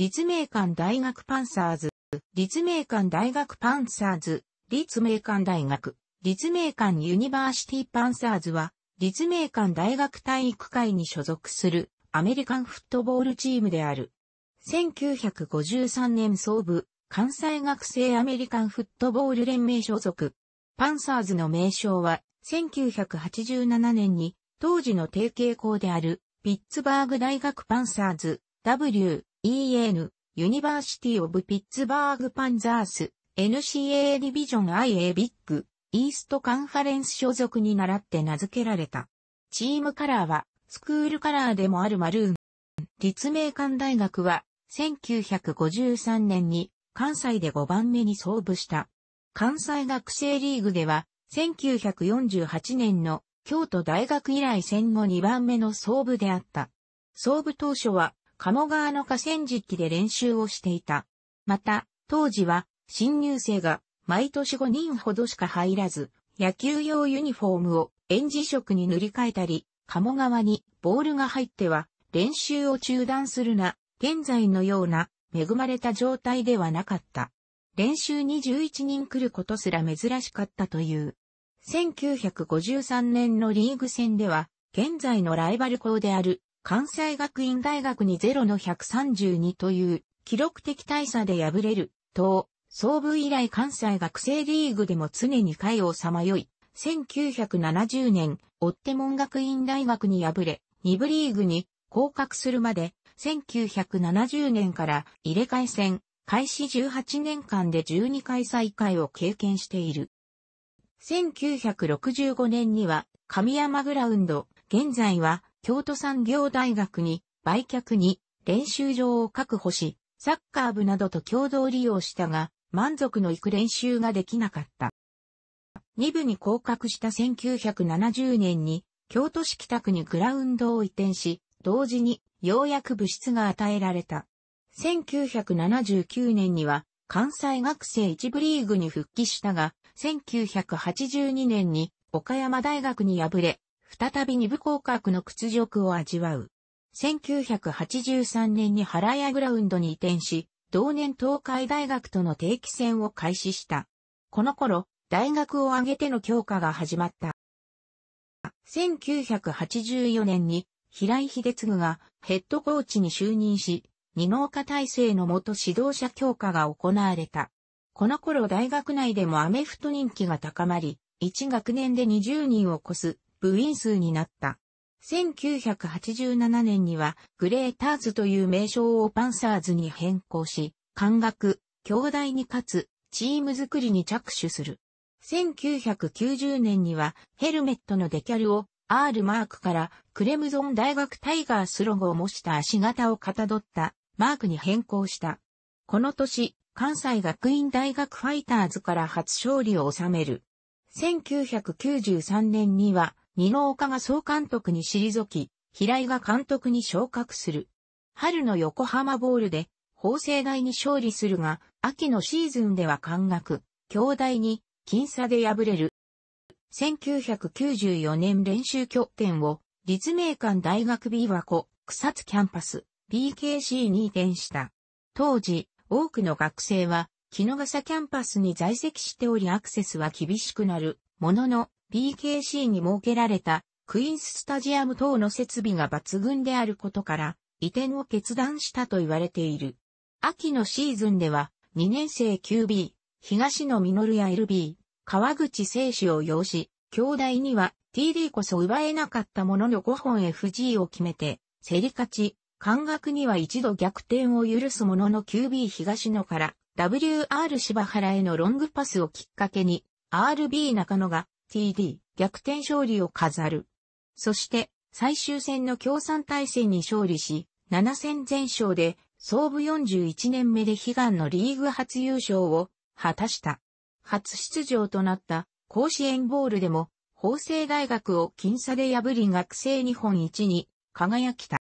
立命館大学パンサーズ、立命館大学パンサーズ、立命館大学、立命館ユニバーシティパンサーズは、立命館大学体育会に所属するアメリカンフットボールチームである。1953年創部、関西学生アメリカンフットボール連盟所属。パンサーズの名称は、1987年に当時の提携校であるピッツバーグ大学パンサーズ W EN、ユニバーシティ・オブ・ピッツバーグ・パンザース、NCAA ディビジョン IA ビッグ、イーストカンファレンス所属に倣って名付けられた。チームカラーは、スクールカラーでもあるマルーン。立命館大学は、1953年に関西で5番目に創部した。関西学生リーグでは、1948年の京都大学以来戦後2番目の創部であった。創部当初は、鴨川の河川敷で練習をしていた。また、当時は新入生が毎年5人ほどしか入らず、野球用ユニフォームを園児色に塗り替えたり、鴨川にボールが入っては練習を中断するな、現在のような恵まれた状態ではなかった。練習に11人来ることすら珍しかったという。1953年のリーグ戦では、現在のライバル校である関西学院大学に0の132という記録的大差で敗れると、総部以来関西学生リーグでも常に回をさまよい、1970年、追手門学院大学に敗れ、2部リーグに降格するまで、1970年から入れ替え戦、開始18年間で12回再開を経験している。1965年には、神山グラウンド、現在は京都産業大学に売却に練習場を確保し、サッカー部などと共同利用したが、満足のいく練習ができなかった。2部に降格した1970年に、京都市北区にグラウンドを移転し、同時に、ようやく部室が与えられた。1979年には、関西学生一部リーグに復帰したが、1982年に岡山大学に敗れ、再び二部降格の屈辱を味わう。1983年に原屋グラウンドに移転し、同年東海大学との定期戦を開始した。この頃、大学を挙げての強化が始まった。1984年に平井秀次がヘッドコーチに就任し、二農家体制のもと指導者強化が行われた。この頃大学内でもアメフト人気が高まり、1学年で20人を超す部員数になった。1987年には、グレーターズという名称をパンサーズに変更し、感覚、兄弟にかつ、チーム作りに着手する。1990年には、ヘルメットのデキャルを R マークからクレムゾン大学タイガースロゴを模した足型をかたどったマークに変更した。この年、関西学院大学ファイターズから初勝利を収める。1993年には二の岡が総監督に退き、平井が監督に昇格する。春の横浜ボールで、法政大に勝利するが、秋のシーズンでは感覚、兄弟に、僅差で敗れる。1994年練習拠点を、立命館大学 B 和湖、草津キャンパス、BKC に移転した。当時、多くの学生は、木の笠キャンパスに在籍しておりアクセスは厳しくなる、ものの、BKC に設けられたクイーンススタジアム等の設備が抜群であることから、移転を決断したと言われている。秋のシーズンでは、2年生 QB、東野実や LB、川口聖子を擁し、兄弟には TD こそ奪えなかったものの5本 FG を決めて、競り勝ち、感覚には一度逆転を許すものの QB 東野から WR 柴原へのロングパスをきっかけに、RB 中野が TD 逆転勝利を飾る。そして最終戦の共産大戦に勝利し、7戦全勝で創部41年目で悲願のリーグ初優勝を果たした。初出場となった甲子園ボールでも法政大学を僅差で破り学生日本一に輝きた。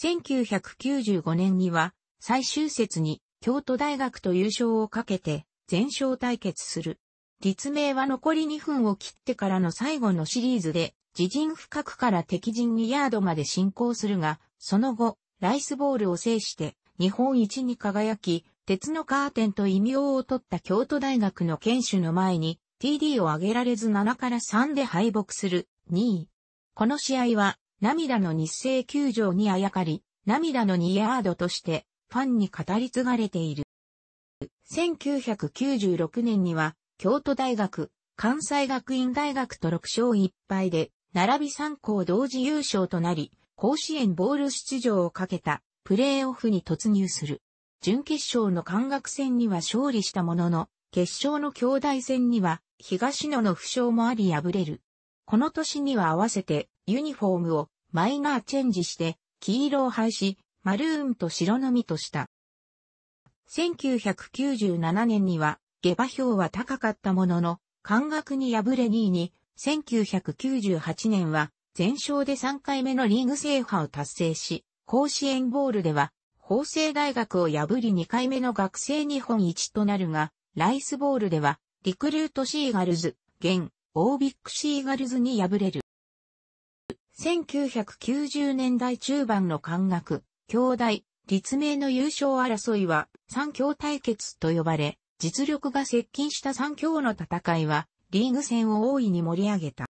1995年には最終節に京都大学と優勝をかけて全勝対決する。実名は残り2分を切ってからの最後のシリーズで、自陣深くから敵陣2ヤードまで進行するが、その後、ライスボールを制して、日本一に輝き、鉄のカーテンと異名を取った京都大学の剣手の前に、TD を上げられず7から3で敗北する、2位。この試合は、涙の日清球場にあやかり、涙の2ヤードとして、ファンに語り継がれている。1996年には、京都大学、関西学院大学と6勝1敗で、並び3校同時優勝となり、甲子園ボール出場をかけたプレーオフに突入する。準決勝の関学戦には勝利したものの、決勝の兄弟戦には東野の負傷もあり敗れる。この年には合わせてユニフォームをマイナーチェンジして黄色を廃止、マルーンと白のみとした。1997年には下馬評は高かったものの、感覚に敗れ2位に、1998年は全勝で3回目のリーグ制覇を達成し、甲子園ボールでは、法政大学を破り2回目の学生日本一となるが、ライスボールでは、リクルートシーガルズ、現、オービックシーガルズに敗れる。1990年代中盤の感覚、兄弟、立命の優勝争いは、三強対決と呼ばれ、実力が接近した3強の戦いは、リーグ戦を大いに盛り上げた。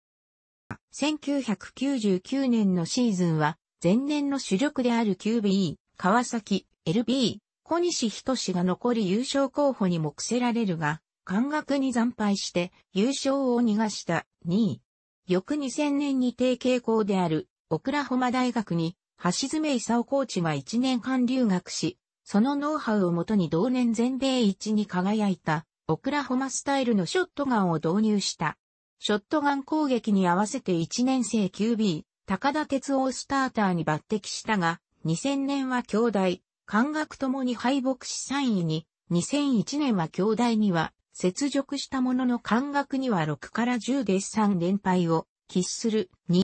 1999年のシーズンは、前年の主力である QBE、川崎、LB、小西仁が残り優勝候補に目せられるが、感覚に惨敗して優勝を逃がした2位。翌2000年に提携校であるオクラホマ大学に橋爪勲コーチが1年間留学し、そのノウハウをもとに同年全米一に輝いた、オクラホマスタイルのショットガンを導入した。ショットガン攻撃に合わせて1年生 QB、高田哲夫スターターに抜擢したが、2000年は兄弟、感覚ともに敗北し3位に、2001年は兄弟には、雪辱したものの感覚には6から10で3連敗を喫する2。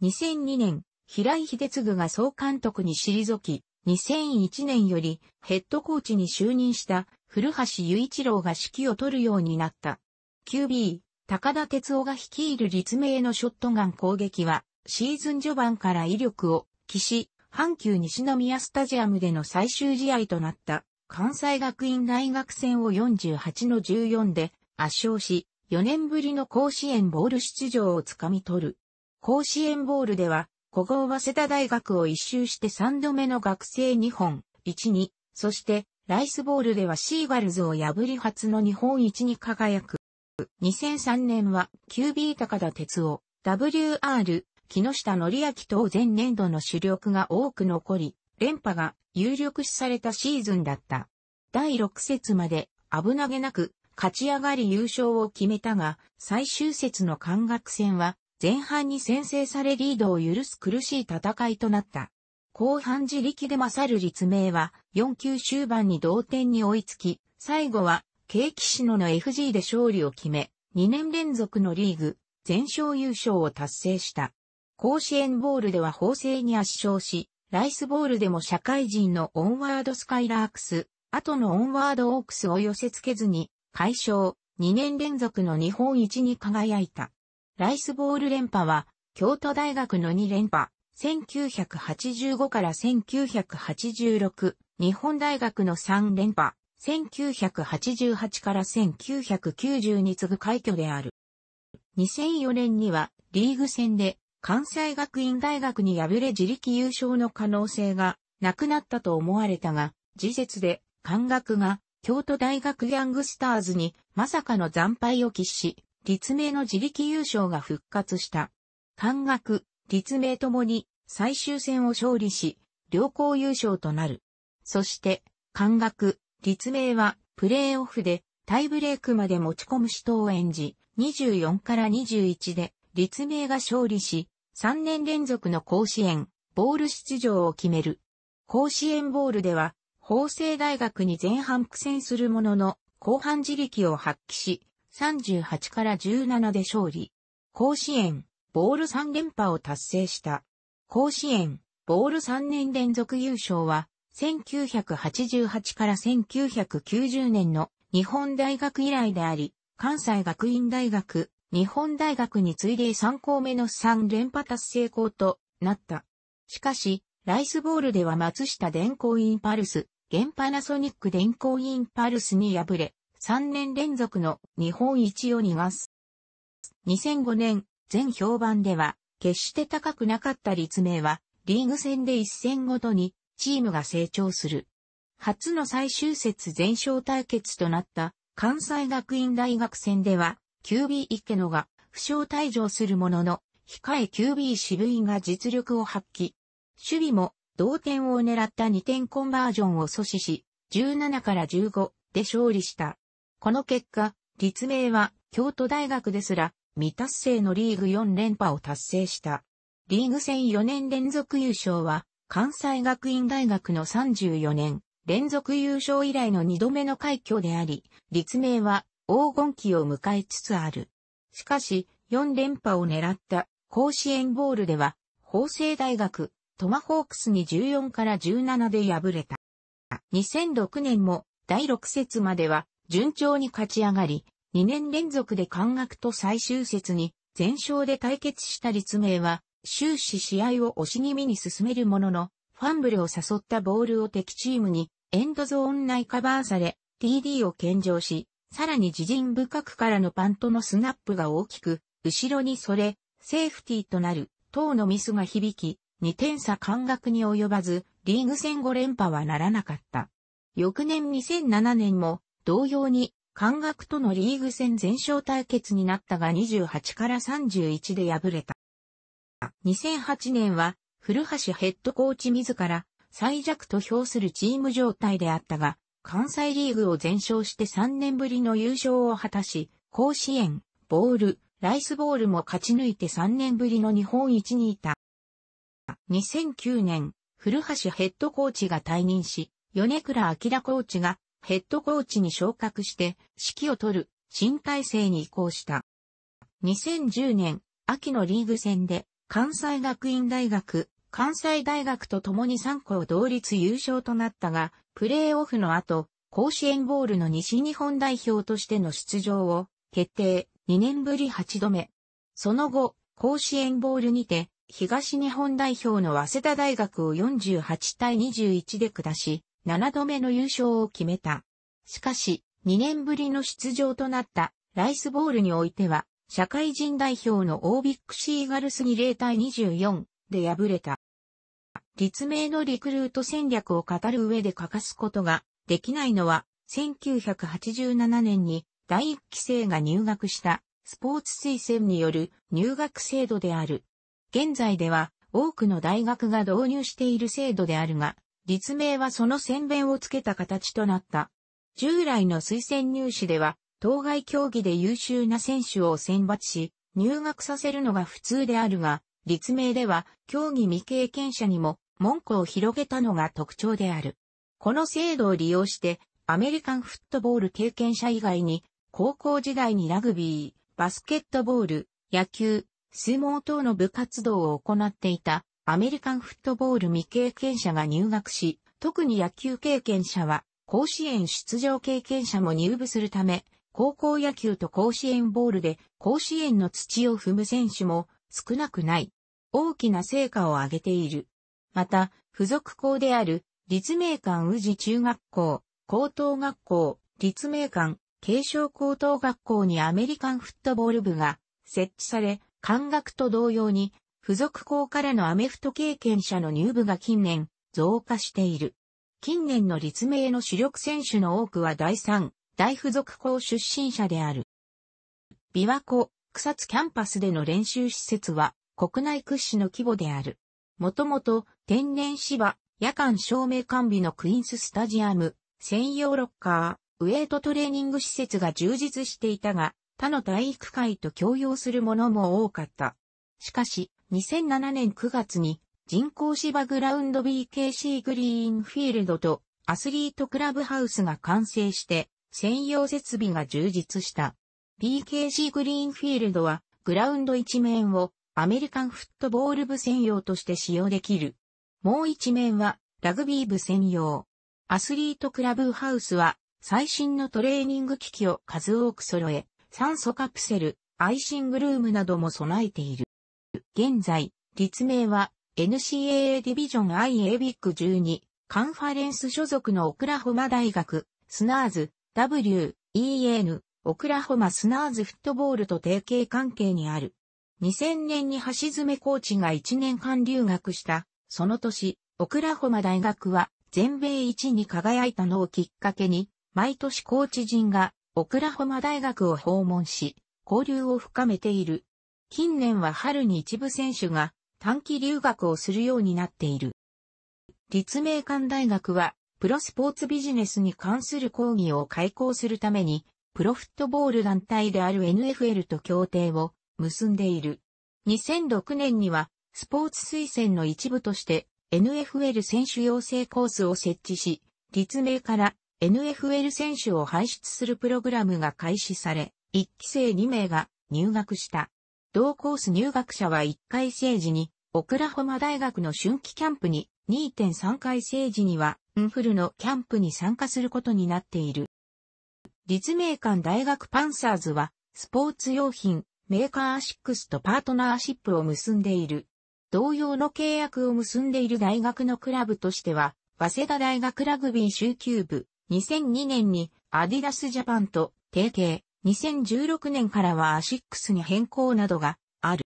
2002年、平井秀次が総監督に退き、2001年よりヘッドコーチに就任した古橋雄一郎が指揮を取るようになった。QB、高田哲夫が率いる立命のショットガン攻撃は、シーズン序盤から威力を期し、阪急西宮スタジアムでの最終試合となった関西学院大学戦を48の14で圧勝し、4年ぶりの甲子園ボール出場をつかみ取る。甲子園ボールでは古豪は瀬田大学を一周して3度目の学生日本一二。そしてライスボールではシーガルズを破り初の日本一に輝く。2003年は QB 高田哲夫、WR、木下則明等前年度の主力が多く残り、連覇が有力視されたシーズンだった。第6節まで危なげなく勝ち上がり優勝を決めたが、最終節の関学戦は前半に先制されリードを許す苦しい戦いとなった。後半自力で勝る立命は、4級終盤に同点に追いつき、最後は、景気篠の FG で勝利を決め、2年連続のリーグ、全勝優勝を達成した。甲子園ボールでは法制に圧勝し、ライスボールでも社会人のオンワードスカイラークス、後のオンワードオークスを寄せ付けずに、解消、2年連続の日本一に輝いた。ライスボール連覇は、京都大学の2連覇、1985から1986、日本大学の3連覇、1988から1990に次ぐ快挙である。2004年には、リーグ戦で、関西学院大学に敗れ自力優勝の可能性がなくなったと思われたが、事実で、関学が京都大学ヤングスターズにまさかの惨敗を喫し、立命の自力優勝が復活した。関学、立命ともに最終戦を勝利し、両校優勝となる。そして、関学、立命はプレーオフでタイブレークまで持ち込む死闘を演じ、24から21で立命が勝利し、3年連続の甲子園、ボール出場を決める。甲子園ボールでは、法政大学に前半苦戦するものの、後半自力を発揮し、38から17で勝利。甲子園、ボール3連覇を達成した。甲子園、ボール3年連続優勝は、1988から1990年の日本大学以来であり、関西学院大学、日本大学に次いで3校目の3連覇達成校となった。しかし、ライスボールでは松下電光インパルス、現パナソニック電光インパルスに敗れ、3年連続の日本一を逃がす。2005年、全評判では、決して高くなかった立命は、リーグ戦で一戦ごとに、チームが成長する。初の最終節全勝対決となった関西学院大学戦では、QB 池野が負傷退場するものの、控え QB 渋井が実力を発揮。守備も同点を狙った2点コンバージョンを阻止し、17から15で勝利した。この結果、立命は京都大学ですら未達成のリーグ4連覇を達成した。リーグ戦4年連続優勝は関西学院大学の34年連続優勝以来の2度目の快挙であり、立命は黄金期を迎えつつある。しかし、4連覇を狙った甲子園ボールでは、法政大学、トマホークスに14から17で敗れた。2006年も第6節までは順調に勝ち上がり、2年連続で感覚と最終節に全勝で対決した立命は、終始試合を押し気味に進めるものの、ファンブルを誘ったボールを敵チームにエンドゾーン内カバーされ、TD を献上し、さらに自陣深くからのパントのスナップが大きく、後ろにそれ、セーフティーとなる、等のミスが響き、2点差間覚に及ばず、リーグ戦5連覇はならなかった。翌年2007年も、同様に、関学とのリーグ戦全勝対決になったが28から31で敗れた。2008年は、古橋ヘッドコーチ自ら、最弱と評するチーム状態であったが、関西リーグを全勝して3年ぶりの優勝を果たし、甲子園、ボール、ライスボールも勝ち抜いて3年ぶりの日本一にいた。2009年、古橋ヘッドコーチが退任し、米倉明コーチがヘッドコーチに昇格して、指揮を取る、新体制に移行した。2010年、秋のリーグ戦で、関西学院大学、関西大学と共に3校同率優勝となったが、プレーオフの後、甲子園ボールの西日本代表としての出場を決定、2年ぶり8度目。その後、甲子園ボールにて、東日本代表の早稲田大学を48対21で下し、7度目の優勝を決めた。しかし、2年ぶりの出場となったライスボールにおいては、社会人代表のオービックシーガルスに0対24で敗れた。立命のリクルート戦略を語る上で欠かすことができないのは、1987年に第1期生が入学したスポーツ推薦による入学制度である。現在では多くの大学が導入している制度であるが、立命はその宣弁をつけた形となった。従来の推薦入試では、当該競技で優秀な選手を選抜し、入学させるのが普通であるが、立命では競技未経験者にも門戸を広げたのが特徴である。この制度を利用して、アメリカンフットボール経験者以外に、高校時代にラグビー、バスケットボール、野球、相撲等の部活動を行っていたアメリカンフットボール未経験者が入学し、特に野球経験者は、甲子園出場経験者も入部するため、高校野球と甲子園ボールで甲子園の土を踏む選手も少なくない。大きな成果を上げている。また、付属校である、立命館宇治中学校、高等学校、立命館、継承高等学校にアメリカンフットボール部が設置され、漢学と同様に付属校からのアメフト経験者の入部が近年増加している。近年の立命の主力選手の多くは第3、大付属校出身者である。琵琶湖、草津キャンパスでの練習施設は国内屈指の規模である。もともと天然芝、夜間照明完備のクイーンススタジアム、専用ロッカー、ウェイトトレーニング施設が充実していたが、他の体育会と共用するものも多かった。しかし、2007年9月に人工芝グラウンド BKC グリーンフィールドとアスリートクラブハウスが完成して専用設備が充実した。BKC グリーンフィールドはグラウンド一面をアメリカンフットボール部専用として使用できる。もう一面はラグビー部専用。アスリートクラブハウスは最新のトレーニング機器を数多く揃え、酸素カプセル、アイシングルームなども備えている。現在、立命は NCAA ディビジョン IA ビッグ12、カンファレンス所属のオクラホマ大学、スナーズ、WEN、オクラホマスナーズフットボールと提携関係にある。2000年に橋爪コーチが1年間留学した、その年、オクラホマ大学は全米一に輝いたのをきっかけに、毎年コーチ陣がオクラホマ大学を訪問し、交流を深めている。近年は春に一部選手が短期留学をするようになっている。立命館大学は、プロスポーツビジネスに関する講義を開講するために、プロフットボール団体である NFL と協定を結んでいる。2006年には、スポーツ推薦の一部として、NFL 選手養成コースを設置し、立命から NFL 選手を輩出するプログラムが開始され、1期生2名が入学した。同コース入学者は1回政治に、オクラホマ大学の春季キャンプに、2.3回政治には、ウンフルのキャンプに参加することになっている。立命館大学パンサーズは、スポーツ用品、メーカーアシックスとパートナーシップを結んでいる。同様の契約を結んでいる大学のクラブとしては、早稲田大学ラグビー集休部、2002年にアディダスジャパンと提携、2016年からはアシックスに変更などがある。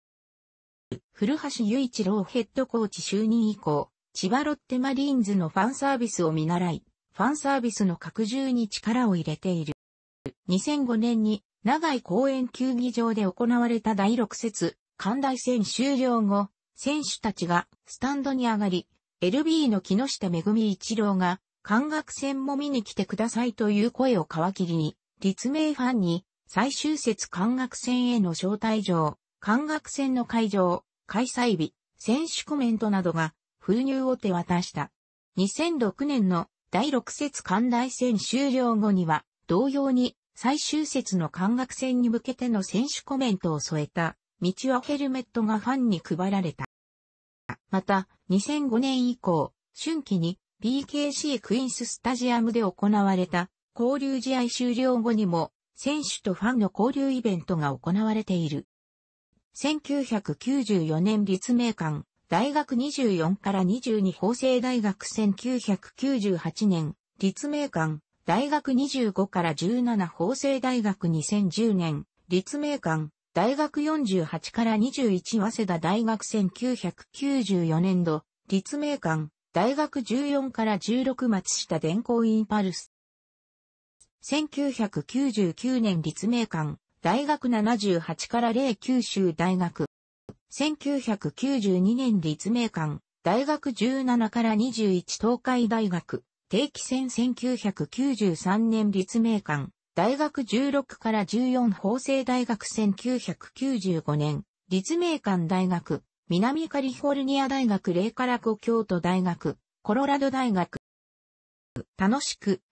古橋雄一郎ヘッドコーチ就任以降、千葉ロッテマリーンズのファンサービスを見習い、ファンサービスの拡充に力を入れている。2005年に長井公園球技場で行われた第6節、関大戦終了後、選手たちがスタンドに上がり、LB の木下恵一郎が、観学戦も見に来てくださいという声を皮切りに、立命ファンに最終節観学戦への招待状、観学戦の会場、開催日、選手コメントなどが封入を手渡した。2006年の第6節観大戦終了後には、同様に最終節の観学戦に向けての選手コメントを添えた、道はヘルメットがファンに配られた。また、2005年以降、春季に BKC クイーンススタジアムで行われた交流試合終了後にも選手とファンの交流イベントが行われている。1994年立命館、大学24から22法政大学1998年、立命館、大学25から17法政大学2010年、立命館、大学48から21早稲田大学1994年度、立命館、大学14から16松下電光インパルス1999年立命館、大学78から0九州大学。1992年立命館、大学17から21東海大学。定期戦1993年立命館、大学16から14法政大学1995年、立命館大学、南カリフォルニア大学0から5京都大学、コロラド大学。楽しく、